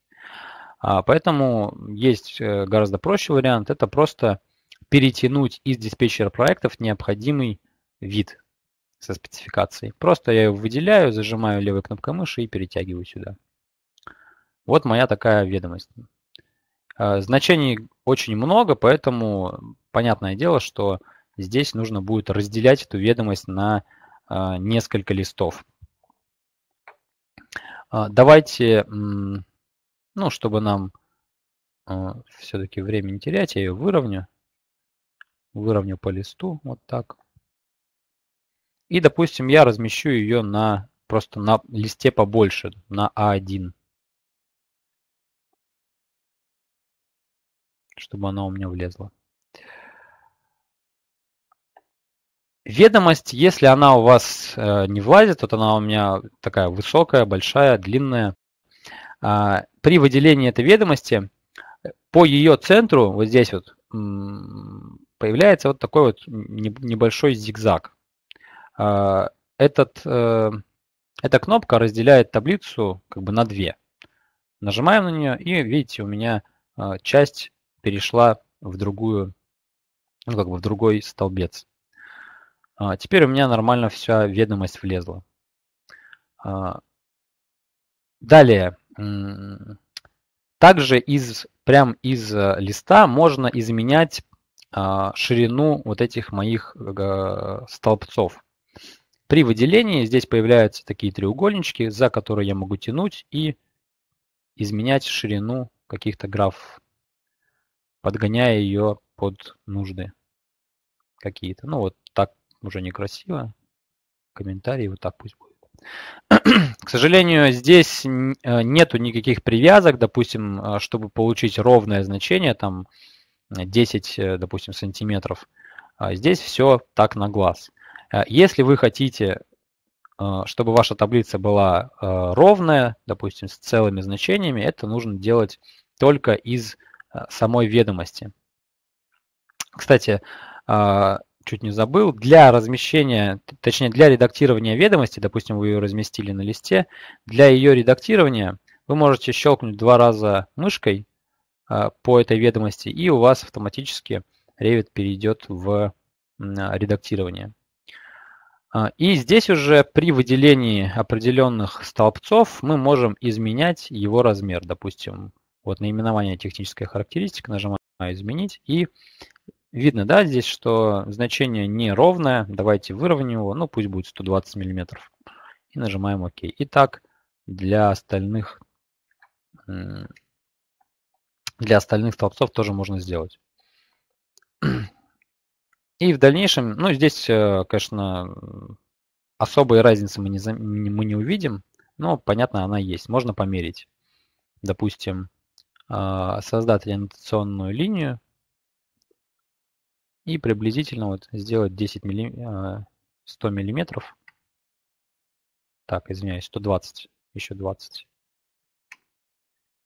А, поэтому есть э, гораздо проще вариант. Это просто перетянуть из диспетчера проектов необходимый вид со спецификацией. Просто я его выделяю, зажимаю левой кнопкой мыши и перетягиваю сюда. Вот моя такая ведомость. А, значений очень много, поэтому понятное дело, что здесь нужно будет разделять эту ведомость на а, несколько листов. А, давайте, ну, чтобы нам а, все-таки время не терять, я ее выровню. Выровню по листу, вот так. И, допустим, я размещу ее на просто на листе побольше, на А1. Чтобы она у меня влезла. Ведомость, если она у вас э, не влазит, вот она у меня такая высокая, большая, длинная. А, при выделении этой ведомости по ее центру, вот здесь вот, появляется вот такой вот небольшой зигзаг. А, этот, э, эта кнопка разделяет таблицу как бы на две. Нажимаем на нее, и видите, у меня а, часть перешла в другую, ну как бы в другой столбец. А, теперь у меня нормально вся ведомость влезла. А, далее. Также из, прям из э, листа можно изменять а, ширину вот этих моих столбцов. При выделении здесь появляются такие треугольнички, за которые я могу тянуть и изменять ширину каких-то граф, подгоняя ее под нужды какие-то. Ну вот уже некрасиво. Комментарий вот так пусть будет. К сожалению, здесь э, нету никаких привязок, допустим, э, чтобы получить ровное значение, там 10, э, допустим, сантиметров. А здесь все так на глаз. Если вы хотите, чтобы ваша таблица была ровная, допустим, с целыми значениями, это нужно делать только из самой ведомости. Кстати, а, чуть не забыл, для размещения, точнее для редактирования ведомости, допустим, вы ее разместили на листе, для ее редактирования вы можете щелкнуть два раза мышкой а, по этой ведомости, и у вас автоматически Revit перейдет в а, редактирование. А, и здесь уже при выделении определенных столбцов мы можем изменять его размер. Допустим, вот наименование техническая характеристика, нажимаю «Изменить», и Видно, да, здесь, что значение не ровное. Давайте выровняем его. Ну, пусть будет 120 миллиметров. И нажимаем ОК. Итак, для остальных, для остальных столбцов тоже можно сделать. [clears throat] И в дальнейшем, ну, здесь, э, конечно, особой разницы мы не, мы не увидим, но, понятно, она есть. Можно померить. Допустим, а, создать аннотационную линию и приблизительно вот сделать 10 милли... 100 а, миллиметров. Так, извиняюсь, 120, еще 20.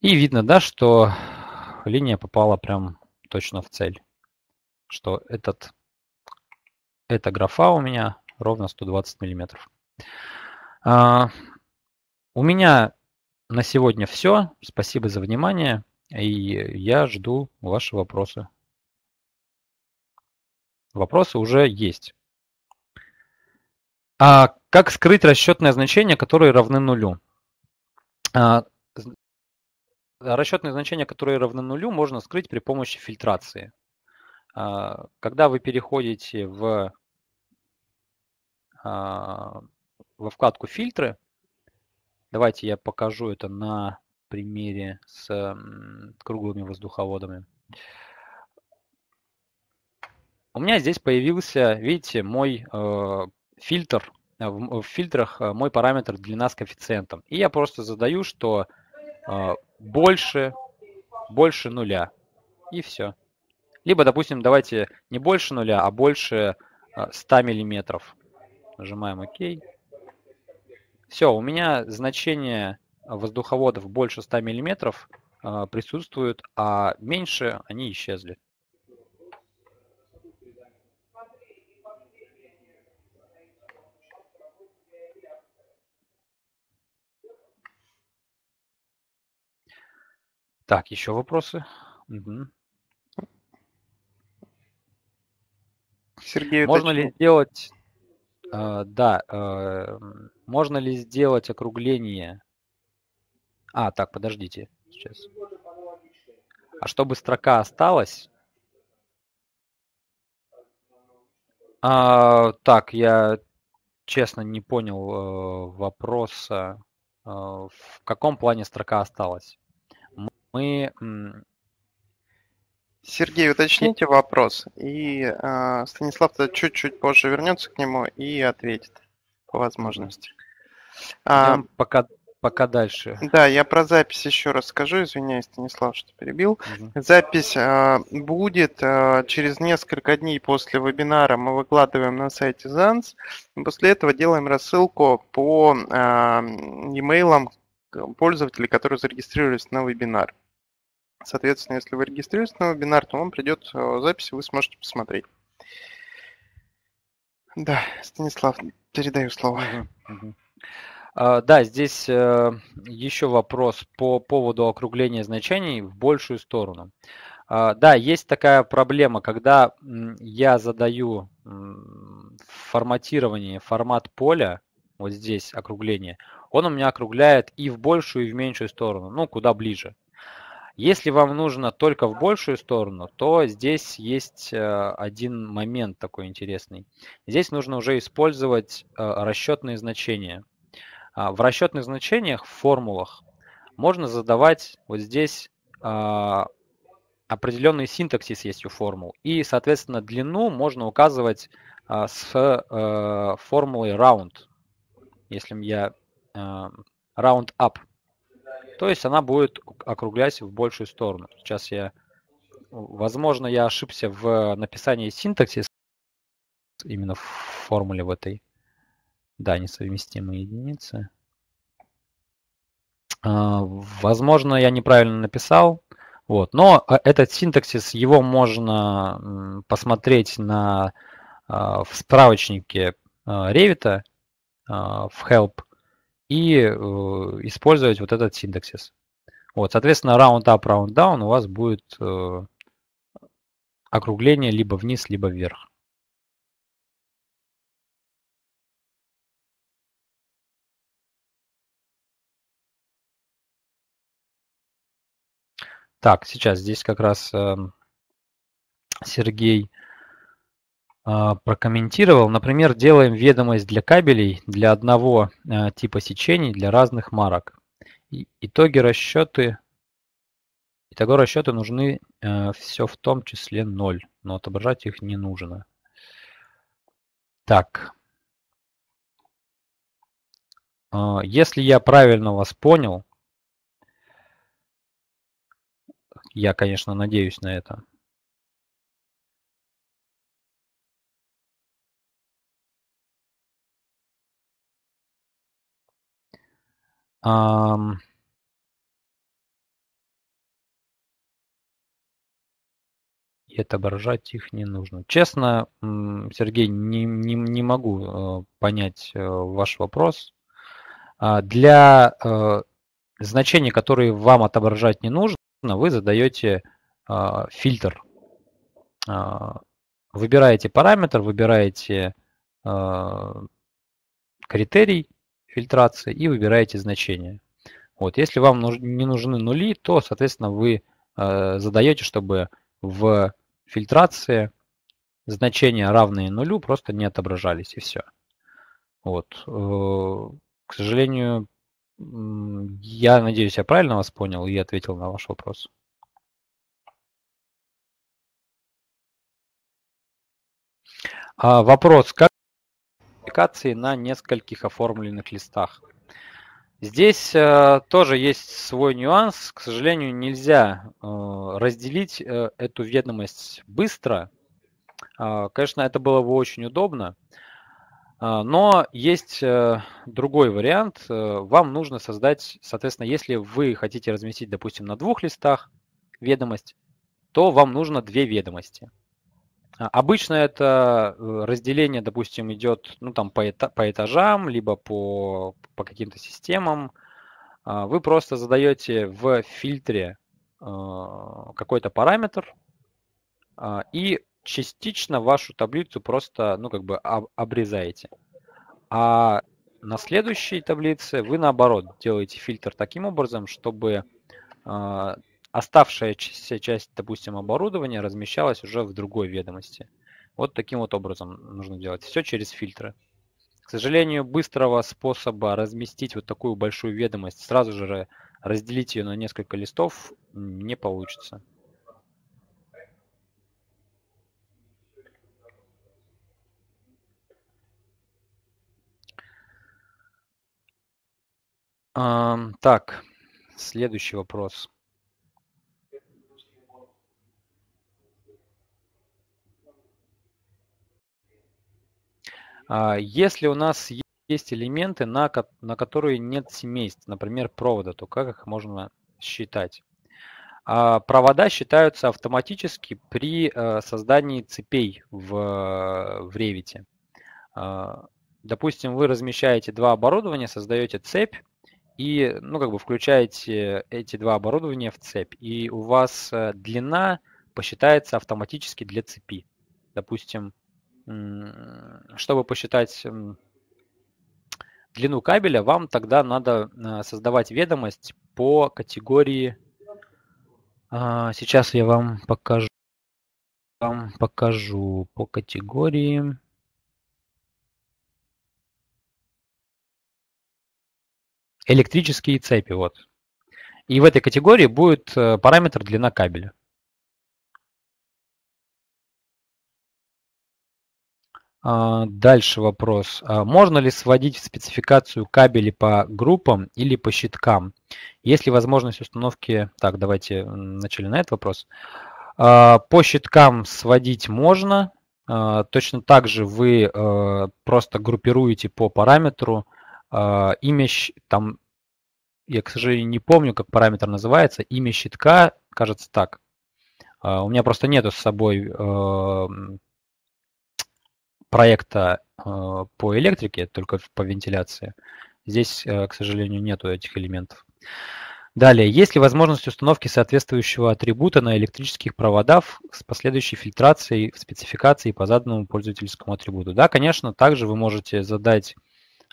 И видно, да, что линия попала прям точно в цель. Что этот, эта графа у меня ровно 120 миллиметров. А, у меня на сегодня все. Спасибо за внимание. И я жду ваши вопросы вопросы уже есть. А как скрыть расчетные значения, которые равны нулю? А, расчетные значения, которые равны нулю, можно скрыть при помощи фильтрации. А, когда вы переходите в, а, во вкладку «Фильтры», давайте я покажу это на примере с круглыми воздуховодами у меня здесь появился, видите, мой э, фильтр, э, в, в фильтрах э, мой параметр длина с коэффициентом. И я просто задаю, что э, больше, больше нуля. И все. Либо, допустим, давайте не больше нуля, а больше 100 э, миллиметров. Нажимаем ОК. Все, у меня значение воздуховодов больше 100 миллиметров присутствуют, а меньше они исчезли. Так, еще вопросы? Угу. Сергей, можно ли сделать, э, да, э, можно ли сделать округление? А, так, подождите, сейчас. А чтобы строка осталась? А, так, я честно не понял э, вопроса, э, в каком плане строка осталась? мы... Сергей, уточните ну. вопрос. И э, Станислав чуть-чуть позже вернется к нему и ответит по возможности. А, пока, пока дальше. Да, я про запись еще раз скажу. Извиняюсь, Станислав, что перебил. Угу. Запись э, будет э, через несколько дней после вебинара. Мы выкладываем на сайте ЗАНС. После этого делаем рассылку по э, имейлам пользователей, которые зарегистрировались на вебинар. Соответственно, если вы регистрируетесь на вебинар, то вам придет э, запись, и вы сможете посмотреть. Да, Станислав, передаю слово. Угу, угу. Да, здесь э, еще вопрос по поводу округления значений в большую сторону. А, да, есть такая проблема, когда я задаю форматирование, формат поля, вот здесь округление, он у меня округляет и в большую, и в меньшую сторону, ну, куда ближе. Если вам нужно только в большую сторону, то здесь есть э, один момент такой интересный. Здесь нужно уже использовать э, расчетные значения. А, в расчетных значениях, в формулах, можно задавать вот здесь а, определенный синтаксис есть у формул. И, соответственно, длину можно указывать а, с э, формулой round. Если я round up то есть она будет округлять в большую сторону. Сейчас я, возможно, я ошибся в написании синтаксиса, именно в формуле в этой. Да, несовместимые единицы. А, возможно, я неправильно написал. Вот. Но а, этот синтаксис, его можно посмотреть на, а, в справочнике Revit в Help и э, использовать вот этот синтаксис. Вот, соответственно, round up, round down у вас будет э, округление либо вниз, либо вверх. Так, сейчас здесь как раз э, Сергей а, прокомментировал. Например, делаем ведомость для кабелей для одного а, типа сечений для разных марок. Итоги расчеты. Итого расчеты нужны а, все в том числе 0, но отображать их не нужно. Так. Если я правильно вас понял, я, конечно, надеюсь на это, Um, и отображать их не нужно. Честно, Сергей, не, не, не могу э, понять э, ваш вопрос. А, для э, значений, которые вам отображать не нужно, вы задаете а, фильтр. А, выбираете параметр, выбираете критерий, фильтрации и выбираете значение. Вот. Если вам не нужны нули, то, соответственно, вы э, задаете, чтобы в фильтрации значения, равные нулю, просто не отображались, и все. Вот. Э, к сожалению, я надеюсь, я правильно вас понял и ответил на ваш вопрос. А вопрос, как публикации на нескольких оформленных листах. Здесь э, тоже есть свой нюанс. К сожалению, нельзя э, разделить э, эту ведомость быстро. Э, конечно, это было бы очень удобно. А, но есть э, другой вариант. Э, вам нужно создать, соответственно, если вы хотите разместить, допустим, на двух листах ведомость, то вам нужно две ведомости. А, обычно это э, разделение, допустим, идет ну, там, по, эта, по этажам, либо по, по каким-то системам. А, вы просто задаете в фильтре а, какой-то параметр и частично вашу таблицу просто ну, как бы обрезаете. А на следующей таблице вы наоборот делаете фильтр таким образом, чтобы оставшаяся часть, допустим, оборудования размещалась уже в другой ведомости. Вот таким вот образом нужно делать. Все через фильтры. К сожалению, быстрого способа разместить вот такую большую ведомость, сразу же разделить ее на несколько листов, не получится. Так, следующий вопрос. А если у нас есть элементы, на, на которые нет семейств, например, провода, то как их можно считать? А провода считаются автоматически при э, создании цепей в, в Revit. А, допустим, вы размещаете два оборудования, создаете цепь, и ну, как бы включаете эти два оборудования в цепь, и у вас э, длина посчитается автоматически для цепи. Допустим, чтобы посчитать длину кабеля, вам тогда надо э, создавать ведомость по категории. А, сейчас я вам покажу. Вам покажу по категории. Электрические цепи, вот. И в этой категории будет э, параметр длина кабеля. А, дальше вопрос. А можно ли сводить в спецификацию кабели по группам или по щиткам? Есть ли возможность установки... Так, давайте начали на этот вопрос. А, по щиткам сводить можно. Точно так же вы э, просто группируете по параметру имя, там, я, к сожалению, не помню, как параметр называется, имя щитка, кажется так. У меня просто нету с собой э, проекта э, по электрике, только по вентиляции. Здесь, э, к сожалению, нету этих элементов. Далее, есть ли возможность установки соответствующего атрибута на электрических проводах с последующей фильтрацией в спецификации по заданному пользовательскому атрибуту? Да, конечно, также вы можете задать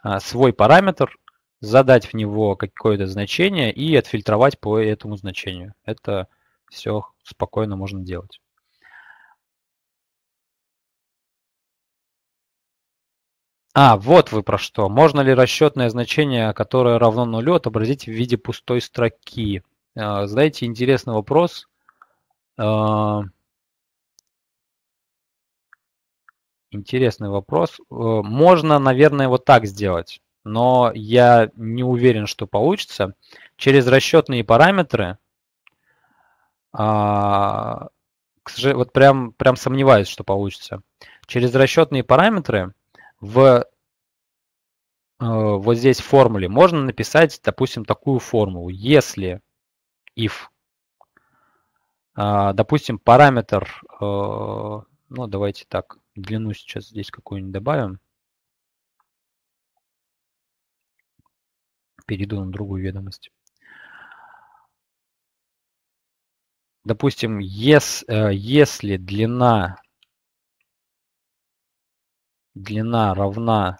а, свой параметр, задать в него какое-то значение и отфильтровать по этому значению. Это все спокойно можно делать. А, вот вы про что. Можно ли расчетное значение, которое равно нулю, отобразить в виде пустой строки? А, знаете, интересный вопрос. А, интересный вопрос. Э, можно, наверное, вот так сделать, но я не уверен, что получится. Через расчетные параметры, а, вот прям, прям сомневаюсь, что получится. Через расчетные параметры в э, вот здесь в формуле можно написать, допустим, такую формулу. Если if, э, допустим, параметр, э, ну давайте так, длину сейчас здесь какую-нибудь добавим. Перейду на другую ведомость. Допустим, если длина длина равна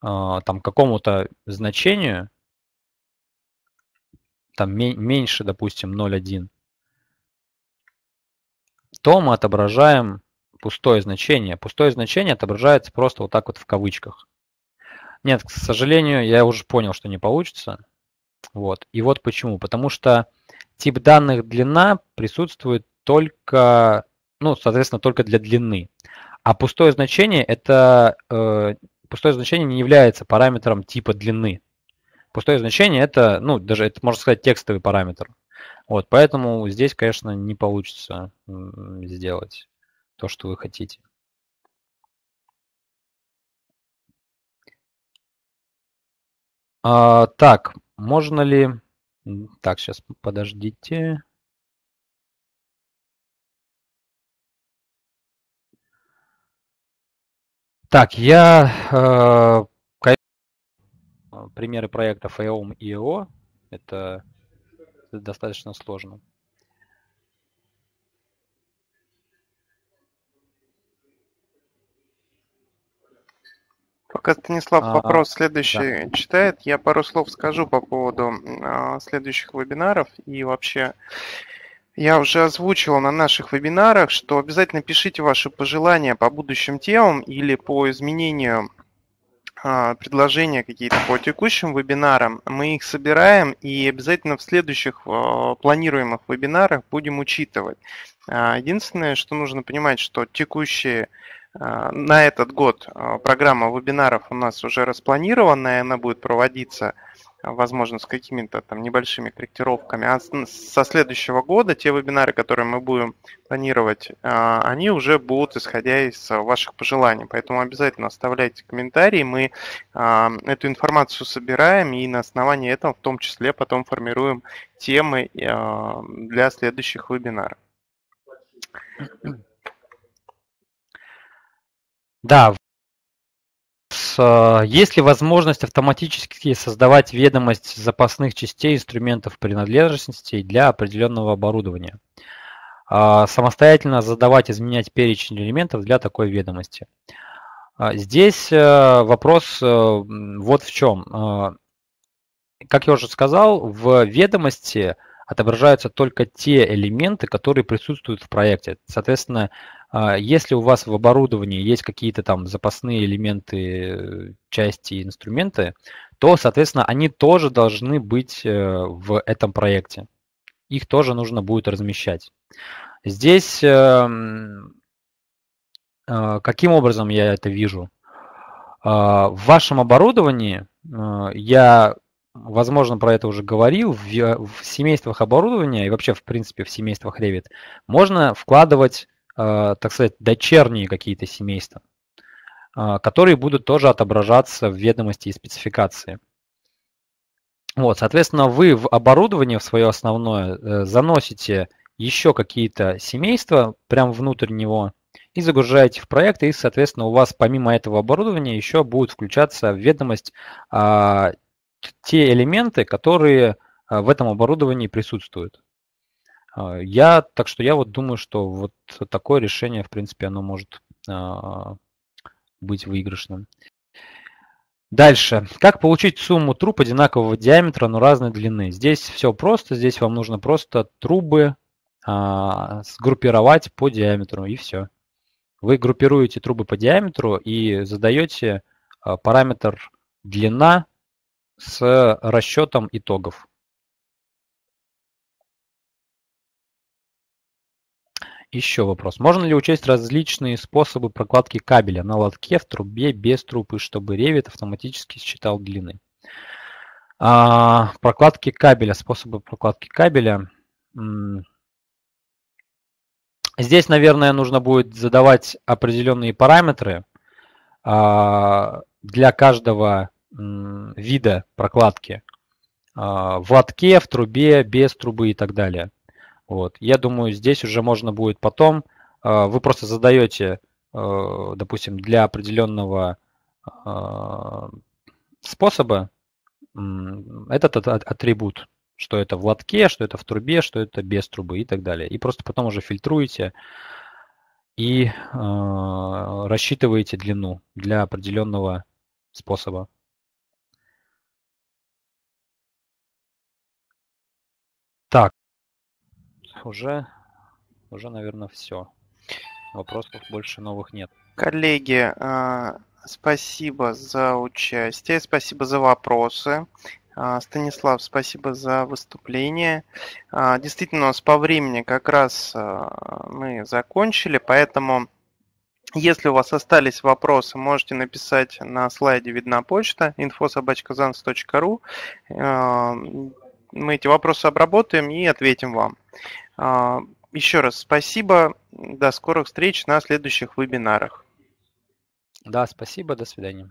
а, там какому-то значению, там меньше, допустим, 0,1, то мы отображаем пустое значение. Пустое значение отображается просто вот так вот в кавычках. Нет, к сожалению, я уже понял, что не получится. Вот. И вот почему. Потому что тип данных длина присутствует только, ну, соответственно, только для длины. А пустое значение это э, пустое значение не является параметром типа длины. Пустое значение это, ну, даже это можно сказать текстовый параметр. Вот, поэтому здесь, конечно, не получится сделать то, что вы хотите. А, так, можно ли... Так, сейчас подождите. Так, я э, примеры проектов EOM и EO. Это достаточно сложно. Пока Станислав а, вопрос следующий да. читает, я пару слов скажу по поводу а, следующих вебинаров и вообще я уже озвучил на наших вебинарах, что обязательно пишите ваши пожелания по будущим темам или по изменению а, предложения какие-то по текущим вебинарам. Мы их собираем и обязательно в следующих а, планируемых вебинарах будем учитывать. А, единственное, что нужно понимать, что текущие на этот год программа вебинаров у нас уже распланирована и она будет проводиться – возможно, с какими-то там небольшими корректировками. А со следующего года те вебинары, которые мы будем планировать, а, они уже будут исходя из ваших пожеланий. Поэтому обязательно оставляйте комментарии. Мы а, эту информацию собираем и на основании этого в том числе потом формируем темы а, для следующих вебинаров. Да, а, есть ли возможность автоматически создавать ведомость запасных частей инструментов принадлежностей для определенного оборудования? А, самостоятельно задавать, изменять перечень элементов для такой ведомости. А, здесь э, вопрос э, вот в чем. Как я уже сказал, в ведомости отображаются только те элементы, которые присутствуют в проекте. Соответственно, а если у вас в оборудовании есть какие-то там запасные элементы, э, части, инструменты, то, соответственно, они тоже должны быть э, в этом проекте. Их тоже нужно будет размещать. Здесь эм, э, каким образом я это вижу? В вашем оборудовании, я, возможно, про это уже говорил, в, семействах оборудования и вообще, в принципе, в семействах Revit можно вкладывать Э, так сказать, дочерние какие-то семейства, э, которые будут тоже отображаться в ведомости и спецификации. Вот, соответственно, вы в оборудование в свое основное э, заносите еще какие-то семейства прямо внутрь него и загружаете в проект, и, соответственно, у вас помимо этого оборудования еще будут включаться в ведомость а, те элементы, которые в этом оборудовании присутствуют. А, я, так что я вот думаю, что вот такое решение, в принципе, оно может а, быть выигрышным. Дальше. Как получить сумму труб одинакового диаметра, но разной длины? Здесь все просто. Здесь вам нужно просто трубы а, сгруппировать по диаметру и все. Вы группируете трубы по диаметру и задаете а, параметр длина с расчетом итогов. Еще вопрос. Можно ли учесть различные способы прокладки кабеля на лотке, в трубе, без трубы, чтобы ревит автоматически считал длины? А, прокладки кабеля, способы прокладки кабеля. Здесь, наверное, нужно будет задавать определенные параметры а, для каждого м, вида прокладки. А, в лотке, в трубе, без трубы и так далее. Вот. Я думаю, здесь уже можно будет потом, э, вы просто задаете, э, допустим, для определенного э, способа этот атрибут, что это в лотке, что это в трубе, что это без трубы и так далее. И просто потом уже фильтруете и рассчитываете длину для определенного способа. Так, уже, уже, наверное, все. Вопросов больше новых нет. Коллеги, а, спасибо за участие, спасибо за вопросы. А, Станислав, спасибо за выступление. А, действительно, у нас по времени как раз мы закончили, поэтому если у вас остались вопросы, можете написать на слайде видна почта infosobachkazans.ru. Мы эти вопросы обработаем и ответим вам. А, еще раз спасибо. До скорых встреч на следующих вебинарах. Да, спасибо. До свидания.